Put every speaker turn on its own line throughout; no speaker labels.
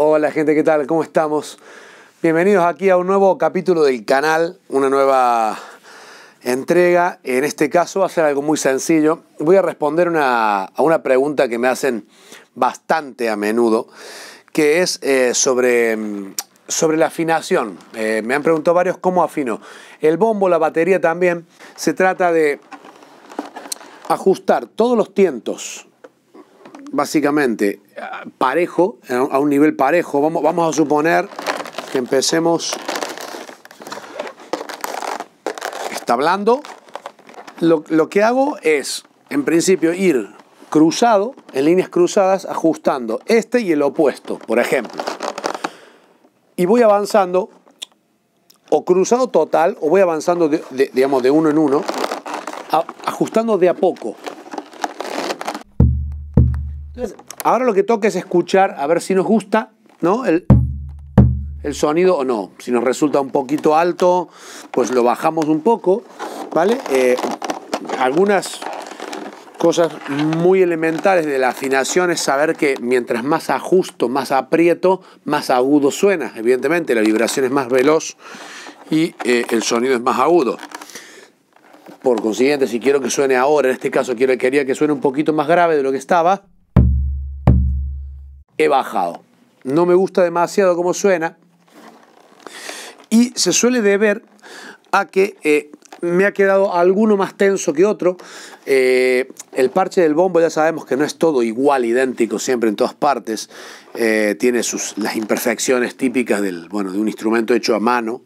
Hola gente, ¿qué tal? ¿Cómo estamos? Bienvenidos aquí a un nuevo capítulo del canal, una nueva entrega. En este caso va a ser algo muy sencillo. Voy a responder una, a una pregunta que me hacen bastante a menudo, que es eh, sobre, mm, sobre la afinación. Eh, me han preguntado varios cómo afino. El bombo, la batería también, se trata de ajustar todos los tientos básicamente eh, parejo, eh, a un nivel parejo. Vamos, vamos a suponer que empecemos. establando, Lo, que hago es, en principio, ir cruzado, en líneas cruzadas, ajustando este y el opuesto, por ejemplo. Y voy avanzando, o cruzado total, o voy avanzando, de, digamos, de uno en uno, ajustando de a poco ahora lo que toca es escuchar a ver si nos gusta, ¿no? El, sonido o no. Si nos resulta un poquito alto, pues lo bajamos un poco, ¿vale? Eh, algunas cosas muy elementales de la afinación es saber que mientras más ajusto, más aprieto, más agudo suena. Evidentemente, la vibración es más veloz y eh, el sonido es más agudo. Por consiguiente, si quiero que suene ahora, en este caso quería que suene un poquito más grave de lo que estaba, he bajado. No me gusta demasiado cómo suena y se suele deber a que eh, me ha quedado alguno más tenso que otro. Eh, el parche del bombo ya sabemos que no es todo igual, idéntico siempre en todas partes. Eh, tiene sus, las imperfecciones típicas del, bueno, de un instrumento hecho a mano.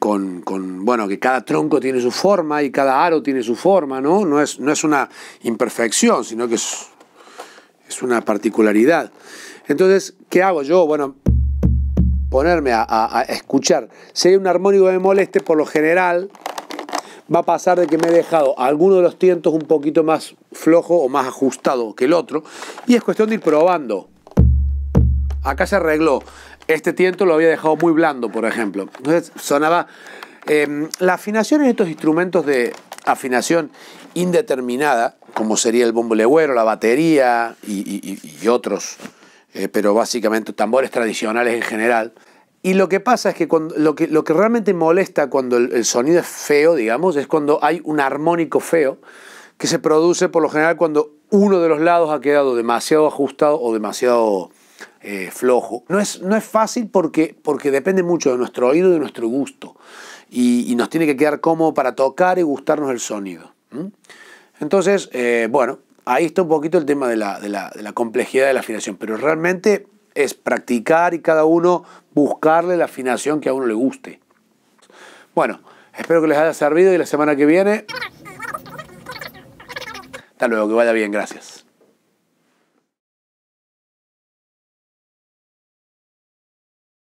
Con, con, bueno, que cada tronco tiene su forma y cada aro tiene su forma, ¿no? No es, no es una imperfección, sino que es es una particularidad. Entonces, ¿qué hago yo? Bueno, ponerme a, escuchar. Si hay un armónico de moleste, por lo general, va a pasar de que me he dejado alguno de los tientos un poquito más flojo o más ajustado que el otro. Y es cuestión de ir probando. Acá se arregló. Este tiento lo había dejado muy blando, por ejemplo. Entonces sonaba... Eh, la afinación en estos instrumentos de afinación indeterminada como sería el bombo la batería y, otros, eh, pero básicamente tambores tradicionales en general. Y lo que pasa es que, cuando, lo, que lo que realmente molesta cuando el, sonido es feo, digamos, es cuando hay un armónico feo que se produce por lo general cuando uno de los lados ha quedado demasiado ajustado o demasiado eh, flojo. No es, no es fácil porque, porque depende mucho de nuestro oído y de nuestro gusto. Y, nos tiene que quedar cómodo para tocar y gustarnos el sonido. Entonces, eh, bueno, ahí está un poquito el tema de la, de la, complejidad de la afinación, pero realmente es practicar y cada uno buscarle la afinación que a uno le guste. Bueno, espero que les haya servido y la semana que viene... Hasta luego, que vaya bien, gracias.